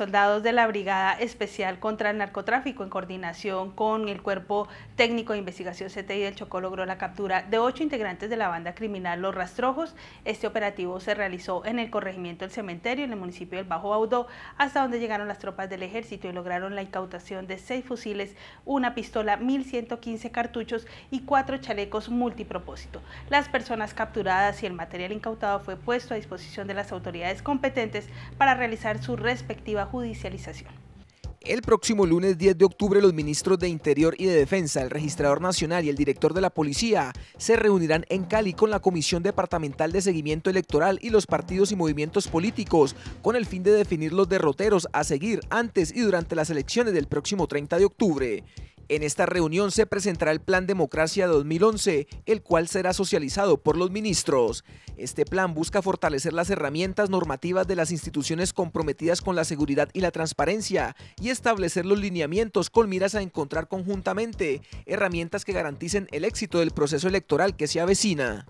soldados de la Brigada Especial contra el Narcotráfico en coordinación con el Cuerpo Técnico de Investigación CTI del Chocó logró la captura de ocho integrantes de la banda criminal Los Rastrojos. Este operativo se realizó en el corregimiento del cementerio en el municipio del Bajo Baudó, hasta donde llegaron las tropas del ejército y lograron la incautación de seis fusiles, una pistola, 1.115 cartuchos y cuatro chalecos multipropósito. Las personas capturadas y el material incautado fue puesto a disposición de las autoridades competentes para realizar su respectiva judicialización. El próximo lunes 10 de octubre los ministros de Interior y de Defensa, el registrador nacional y el director de la policía se reunirán en Cali con la Comisión Departamental de Seguimiento Electoral y los partidos y movimientos políticos con el fin de definir los derroteros a seguir antes y durante las elecciones del próximo 30 de octubre. En esta reunión se presentará el Plan Democracia 2011, el cual será socializado por los ministros. Este plan busca fortalecer las herramientas normativas de las instituciones comprometidas con la seguridad y la transparencia y establecer los lineamientos con miras a encontrar conjuntamente herramientas que garanticen el éxito del proceso electoral que se avecina.